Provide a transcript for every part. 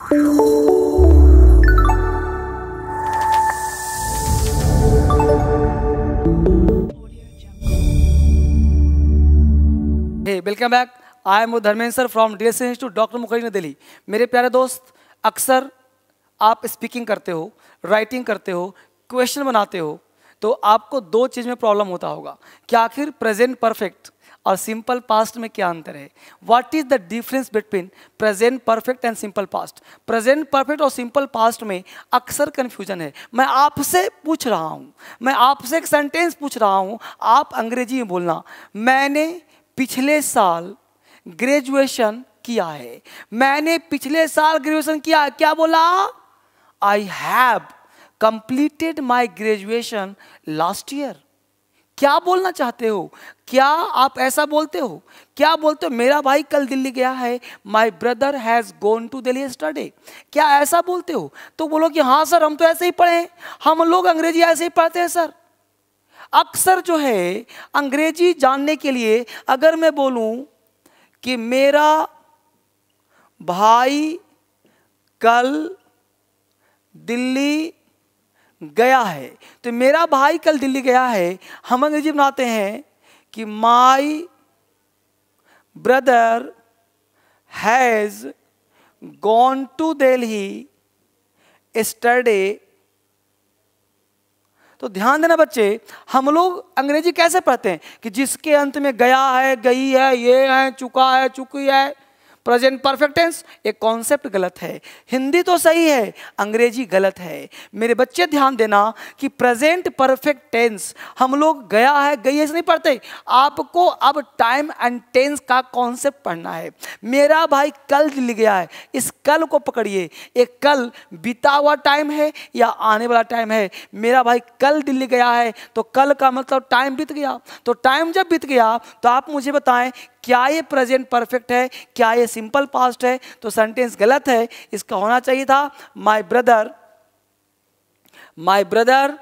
Hey, welcome back. I am Dharmen sir from institute doctor Mukherjee ने दिल्ली मेरे प्यारे दोस्त अक्सर आप स्पीकिंग करते हो राइटिंग करते हो क्वेश्चन बनाते हो तो आपको दो चीज़ में प्रॉब्लम होता होगा क्या आखिर प्रेजेंट परफेक्ट और सिंपल पास्ट में क्या अंतर है what is the difference between present perfect and simple past present perfect और सिंपल पास्ट में अक्सर कन्फ्यूजन है मैं आपसे पूछ रहा हूँ मैं आपसे एक सेंटेंस पूछ रहा हूँ आप अंग्रेजी में बोलना मैंने पिछले साल ग्रेजुएशन किया है मैंने पिछले साल ग्रेजुएशन किया क्या बोला I have completed my graduation last year क्या बोलना चाहते हो क्या आप ऐसा बोलते हो क्या बोलते हो मेरा भाई कल दिल्ली गया है my brother has gone to Delhi yesterday क्या ऐसा बोलते हो तो बोलो कि हाँ सर हम तो ऐसे ही पढ़े हम लोग अंग्रेजी ऐसे ही पढ़ते हैं सर अक्सर जो है अंग्रेजी जानने के लिए अगर मैं बोलूं कि मेरा भाई कल दिल्ली गया है तो मेरा भाई कल दिल्ली गया है हम अंग्रेजी बनाते हैं कि my brother has gone to Delhi yesterday तो ध्यान देना बच्चे हम लोग अंग्रेजी कैसे पढ़ते हैं कि जिसके अंत में गया है गई है ये है चुका है चुकी है प्रेजेंट परफेक्ट टेंस ये कॉन्सेप्ट गलत है हिंदी तो सही है अंग्रेजी गलत है मेरे बच्चे ध्यान देना कि प्रेजेंट परफेक्ट टेंस हम लोग गया है गई है नहीं पढ़ते आपको अब टाइम एंड टेंस का कॉन्सेप्ट पढ़ना है मेरा भाई कल दिल्ली गया है इस कल को पकड़िए ये कल बीता हुआ टाइम है या आने वाला टाइम है मेरा भाई कल दिल्ली गया है तो कल का मतलब टाइम बीत गया तो टाइम जब बीत गया तो आप मुझे बताएं क्या ये प्रेजेंट परफेक्ट है क्या ये सिंपल पास्ट है तो सेंटेंस गलत है इसका होना चाहिए था my brother my brother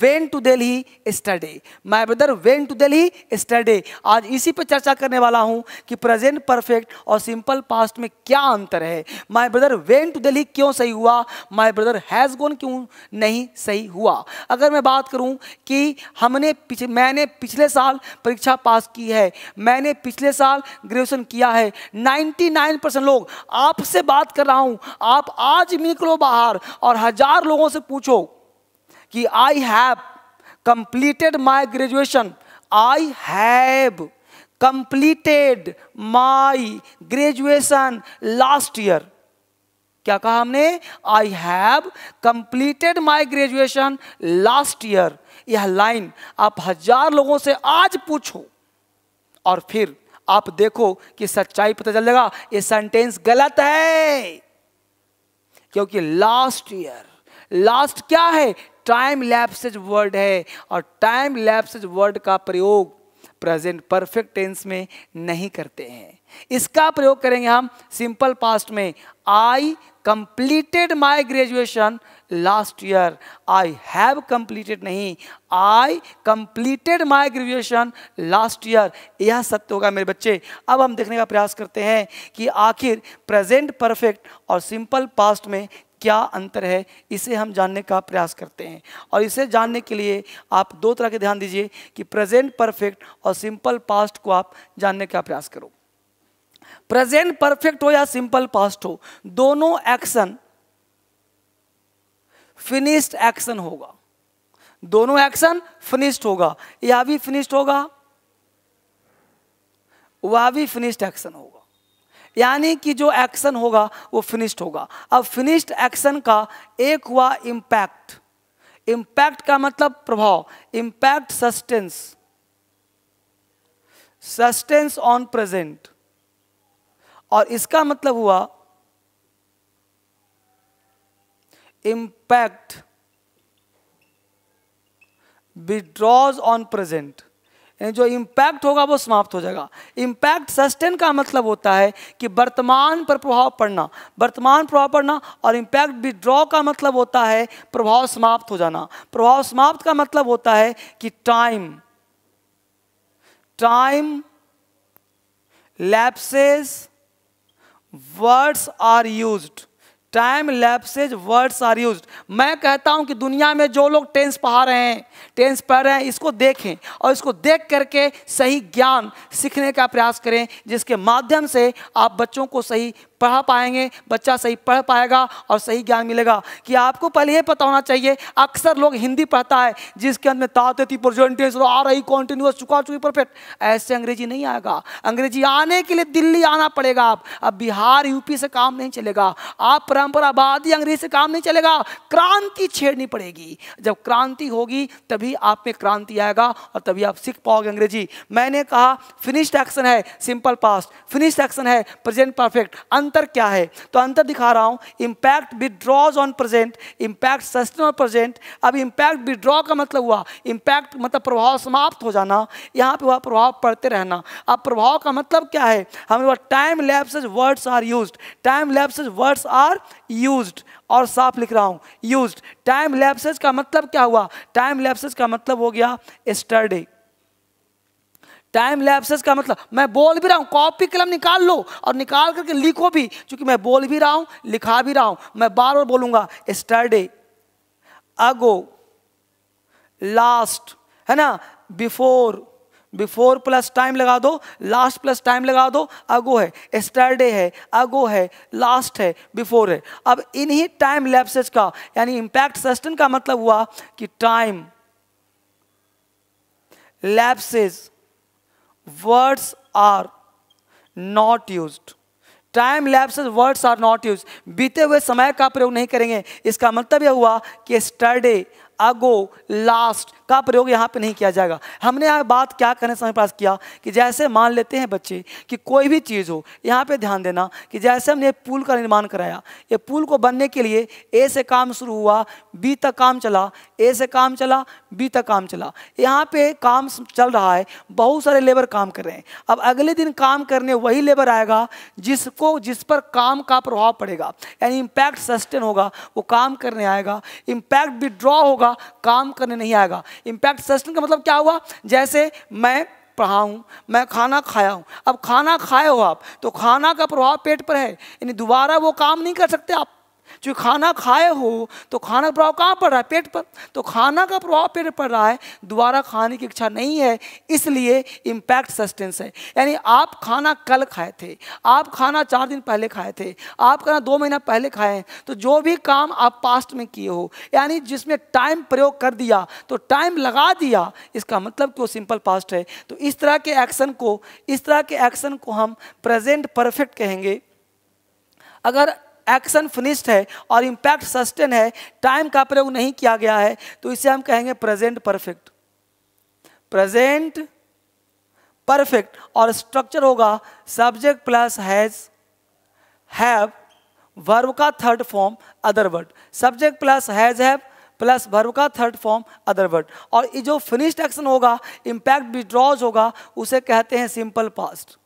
went to Delhi yesterday my brother went to Delhi yesterday आज इसी पर चर्चा करने वाला हूँ कि प्रेजेंट परफेक्ट और सिंपल पास्ट में क्या अंतर है my brother went to Delhi क्यों सही हुआ माई ब्रदर हैज़ गोन क्यों नहीं सही हुआ अगर मैं बात करूँ कि हमने पिछ, मैंने पिछले साल परीक्षा पास की है मैंने पिछले साल ग्रेजुएशन किया है 99 परसेंट लोग आपसे बात कर रहा हूँ आप आज निकलो बाहर और हज़ार लोगों से पूछो कि I have completed my graduation I have completed my graduation last year क्या कहा हमने I have completed my graduation last year यह लाइन आप हजार लोगों से आज पूछो और फिर आप देखो कि सच्चाई पता चलेगा ये सेंटेंस गलत है क्योंकि लास्ट ईयर लास्ट क्या है टाइम लैप्सेज वर्ड है और टाइम लैप्सेज वर्ड का प्रयोग प्रेजेंट परफेक्ट टेंस में नहीं करते हैं इसका प्रयोग करेंगे हम सिंपल पास्ट में I completed my graduation last year. I have completed नहीं I completed my graduation last year. यह सत्य होगा मेरे बच्चे अब हम देखने का प्रयास करते हैं कि आखिर present perfect और simple past में क्या अंतर है इसे हम जानने का प्रयास करते हैं और इसे जानने के लिए आप दो तरह के ध्यान दीजिए कि प्रेजेंट परफेक्ट और सिंपल पास्ट को आप जानने का प्रयास करो प्रेजेंट परफेक्ट हो या सिंपल पास्ट हो दोनों एक्शन फिनिश्ड एक्शन होगा दोनों एक्शन फिनिश्ड होगा या भी फिनिश्ड होगा वह भी फिनिश्ड एक्शन होगा यानी कि जो एक्शन होगा वो फिनिश्ड होगा अब फिनिश्ड एक्शन का एक हुआ इंपैक्ट इंपैक्ट का मतलब प्रभाव impact sustains sustains on present और इसका मतलब हुआ इंपैक्ट विड्रॉज ऑन प्रेजेंट यानी जो इम्पैक्ट होगा वो समाप्त हो जाएगा इम्पैक्ट सस्टेन का मतलब होता है कि वर्तमान पर प्रभाव पड़ना वर्तमान प्रभाव पड़ना और इम्पैक्ट विड्रॉ का मतलब होता है प्रभाव समाप्त हो जाना प्रभाव समाप्त का मतलब होता है कि time time lapses words are used time lapses words are use मैं कहता हूं कि दुनिया में जो लोग टेंस पढ़ा रहे हैं टेंस पढ़ रहे हैं इसको देखें और इसको देख करके सही ज्ञान सीखने का प्रयास करें जिसके माध्यम से आप बच्चों को सही पढ़ा पाएंगे बच्चा सही पढ़ पाएगा और सही ज्ञान मिलेगा कि आपको पहले ये पता होना चाहिए अक्सर लोग हिंदी पढ़ता है जिसके अंदर में ताते थी आ रही कॉन्टिन्यूस चुका चुकी परफेक्ट ऐसे अंग्रेजी नहीं आएगा अंग्रेजी आने के लिए दिल्ली आना पड़ेगा आप अब बिहार यूपी से काम नहीं चलेगा आप परंपरावादी अंग्रेजी से काम नहीं चलेगा क्रांति छेड़नी पड़ेगी जब क्रांति होगी तभी आप में क्रांति आएगा और तभी आप सीख पाओगे अंग्रेजी मैंने कहा फिनिश्ड एक्शन है सिंपल पास्ट फिनिश्ड एक्शन है प्रेजेंट परफेक्ट अंत अंतर क्या है तो अंतर दिखा रहा हूं impact withdraws on present impact sustain on present अब इम्पैक्ट विदड्रॉ का मतलब हुआ इम्पैक्ट मतलब प्रभाव समाप्त हो जाना यहां पे हुआ प्रभाव पड़ते रहना अब प्रभाव का मतलब क्या है हमें हुआ time lapses words are use time lapses words are use और साफ लिख रहा हूँ यूज टाइम लैप्सेज का मतलब क्या हुआ टाइम लैप्सेज का मतलब हो गया स्टडी टाइम लैप्सेस का मतलब मैं बोल भी रहा हूँ कॉपी कलम निकाल लो और निकाल करके लिखो भी क्योंकि मैं बोल भी रहा हूँ लिखा भी रहा हूँ मैं बार बार बोलूँगा स्टर्डे अगो लास्ट है ना बिफोर बिफोर प्लस टाइम लगा दो लास्ट प्लस टाइम लगा दो अगो है स्टर्डे है अगो है लास्ट है बिफोर है अब इन्हीं टाइम लैप्सेस का यानी इम्पैक्ट सस्टन का मतलब हुआ कि time lapses words are not used time lapse words are not use बीते हुए समय का प्रयोग नहीं करेंगे इसका मतलब यह हुआ कि स्टर्डे अगो लास्ट का प्रयोग यहाँ पे नहीं किया जाएगा हमने यहाँ बात क्या करने समय पास किया कि जैसे मान लेते हैं बच्चे कि कोई भी चीज़ हो यहाँ पे ध्यान देना कि जैसे हमने पुल का निर्माण कराया ये पुल को बनने के लिए ए से काम शुरू हुआ बी तक काम चला ए से काम चला बी तक काम चला यहाँ पे काम चल रहा है बहुत सारे लेबर काम कर रहे हैं अब अगले दिन काम करने वही लेबर आएगा जिसको जिस पर काम का प्रभाव पड़ेगा यानी इम्पैक्ट सस्टेन होगा वो काम करने आएगा इम्पैक्ट विड्रॉ होगा होगा काम करने नहीं आएगा इम्पैक्ट सस्टेन का मतलब क्या हुआ जैसे मैं पढ़ा हूँ मैं खाना खाया हूँ अब खाना खाए हो आप तो खाना का प्रभाव पेट पर है यानी दोबारा वो काम नहीं कर सकते आप जो खाना खाए हो तो खाना का प्रभाव कहाँ पड़ रहा है पेट पर तो खाना का प्रभाव पेट पर पड़ रहा है दोबारा खाने की इच्छा नहीं है इसलिए इम्पैक्ट सस्टेंस है यानी आप खाना कल खाए थे आप खाना चार दिन पहले खाए थे आप खाना दो महीना पहले खाए हैं तो जो भी काम आप पास्ट में किए हो यानी जिसमें टाइम प्रयोग कर दिया तो टाइम लगा दिया इसका मतलब कि वो सिंपल पास्ट है तो इस तरह के एक्शन को इस तरह के एक्शन को हम प्रेजेंट परफेक्ट कहेंगे अगर एक्शन फिनिश्ड है और इम्पैक्ट सस्टेन है टाइम का प्रयोग नहीं किया गया है तो इसे हम कहेंगे प्रेजेंट परफेक्ट प्रेजेंट परफेक्ट और स्ट्रक्चर होगा subject plus has have verb का third form other word subject plus has have plus verb का थर्ड फॉर्म अदर वर्ड और ये जो फिनिश्ड एक्शन होगा इम्पैक्ट विड्रॉज होगा उसे कहते हैं simple past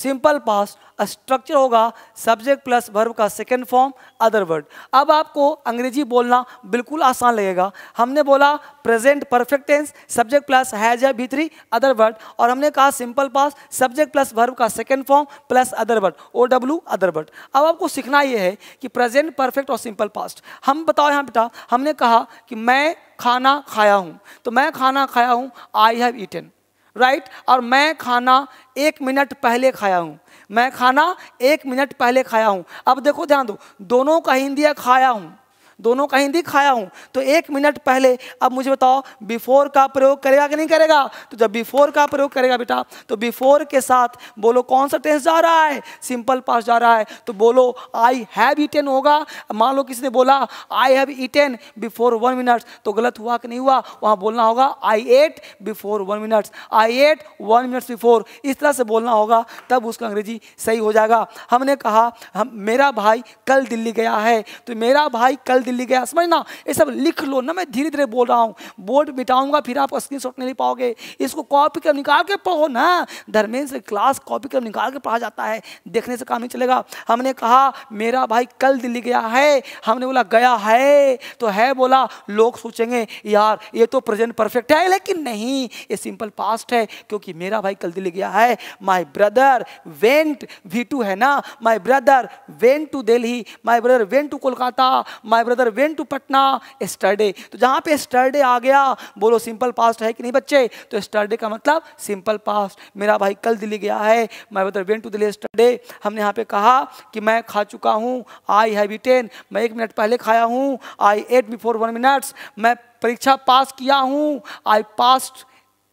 simple past structure होगा सब्जेक्ट प्लस वर्ब का सेकेंड फॉर्म अदर वर्ड अब आपको अंग्रेजी बोलना बिल्कुल आसान लगेगा हमने बोला present perfect tense subject plus has है भीतरी अदर वर्ड और हमने कहा simple past subject plus verb का second form plus other word O W other word अब आपको सीखना यह है कि प्रेजेंट परफेक्ट और सिंपल पास्ट हम बताओ यहाँ बेटा हमने कहा कि मैं खाना खाया हूँ तो मैं खाना खाया हूँ I have eaten right right? और मैं खाना एक मिनट पहले खाया हूँ मैं खाना एक मिनट पहले खाया हूँ अब देखो ध्यान दो दोनों का हिंदी खाया हूँ दोनों का हिंदी खाया हूं तो एक मिनट पहले अब मुझे बताओ बिफोर का प्रयोग करेगा कि नहीं करेगा तो जब बिफोर का प्रयोग करेगा बेटा तो बिफोर के साथ बोलो कौन सा टेंस जा रहा है सिंपल पास जा रहा है तो बोलो आई हैव इटेन होगा मान लो किसी ने बोला I have eaten before one minute तो गलत हुआ कि नहीं हुआ वहां बोलना होगा I ate before one minutes I ate one minutes before इस तरह से बोलना होगा तब उसका अंग्रेजी सही हो जाएगा हमने कहा हम मेरा भाई कल दिल्ली गया है तो मेरा भाई कल दिल्ली दिल्ली गया समझना ये सब लिख लो ना मैं धीरे धीरे बोल रहा हूँ बोर्ड मिटाऊंगा फिर आप स्क्रीन शॉट नहीं पाओगे इसको कॉपी कर निकाल के पढ़ो ना धर्मेंद्र क्लास कॉपी कर निकाल के पढ़ा जाता है देखने से काम ही चलेगा हमने कहा मेरा भाई कल दिल्ली गया है हमने बोला गया है तो है बोला लोग सोचेंगे यार ये तो प्रेजेंट परफेक्ट है लेकिन नहीं ये सिंपल पास्ट है क्योंकि मेरा भाई कल दिल्ली गया है my brother went we to है ना my brother went to Delhi my brother went to Kolkata my brother went to Patna yesterday तो जहां पे एस्टरडे आ गया बोलो सिंपल पास्ट है कि नहीं बच्चे तो एस्टरडे का मतलब सिंपल पास्ट मेरा भाई कल दिल्ली गया है my brother went to Delhi yesterday हमने यहाँ पे कहा कि मैं खा चुका हूँ आई हैव इटेन मैं एक मिनट पहले खाया हूँ I ate before one minutes मैं परीक्षा पास किया हूँ I passed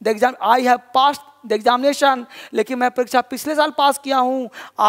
the exam I have pass the examination लेकिन मैं परीक्षा पिछले साल पास किया हूँ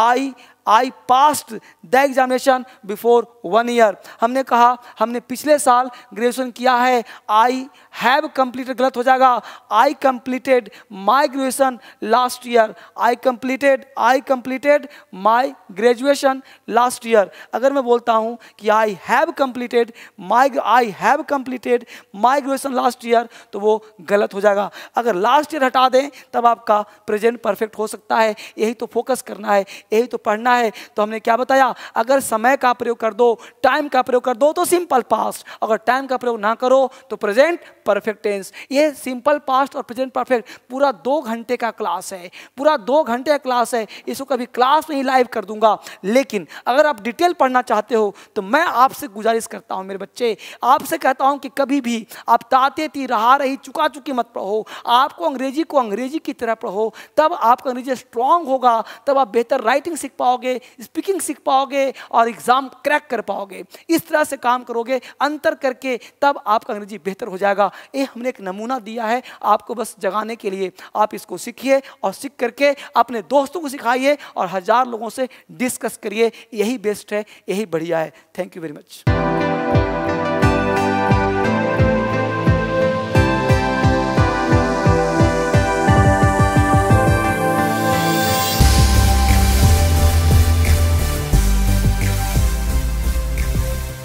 I I passed the examination before one year हमने कहा हमने पिछले साल ग्रेजुएशन किया है आई हैव कंप्लीटेड गलत हो जाएगा I completed my graduation last year I completed I completed my graduation last year अगर मैं बोलता हूँ कि I have completed my I have completed my graduation last year तो वो गलत हो जाएगा अगर लास्ट ईयर हटा दें तब आपका प्रेजेंट परफेक्ट हो सकता है यही तो फोकस करना है यही तो पढ़ना है है तो हमने क्या बताया अगर समय का प्रयोग कर दो टाइम का प्रयोग कर दो तो सिंपल पास्ट अगर टाइम का प्रयोग ना करो तो प्रेजेंट परफेक्ट टेंस ये सिंपल पास्ट और प्रेजेंट परफेक्ट पूरा दो घंटे का क्लास है पूरा दो घंटे का क्लास है इसको कभी क्लास नहीं लाइव कर दूंगा लेकिन अगर आप डिटेल पढ़ना चाहते हो तो मैं आपसे गुजारिश करता हूँ मेरे बच्चे आपसे कहता हूँ कि कभी भी आप ताते ती रहा रही चुका चुकी मत पढ़ो आपको अंग्रेजी को अंग्रेजी की तरह पढ़ो तब आपका अंग्रेजी स्ट्रांग होगा तब आप बेहतर राइटिंग सीख पाओगे पाओगे स्पीकिंग सीख पाओगे और एग्ज़ाम क्रैक कर पाओगे इस तरह से काम करोगे अंतर करके तब आपका अंग्रेजी बेहतर हो जाएगा ये हमने एक नमूना दिया है आपको बस जगाने के लिए आप इसको सीखिए और सीख करके अपने दोस्तों को सिखाइए और हज़ार लोगों से डिस्कस करिए यही बेस्ट है यही बढ़िया है थैंक यू वेरी मच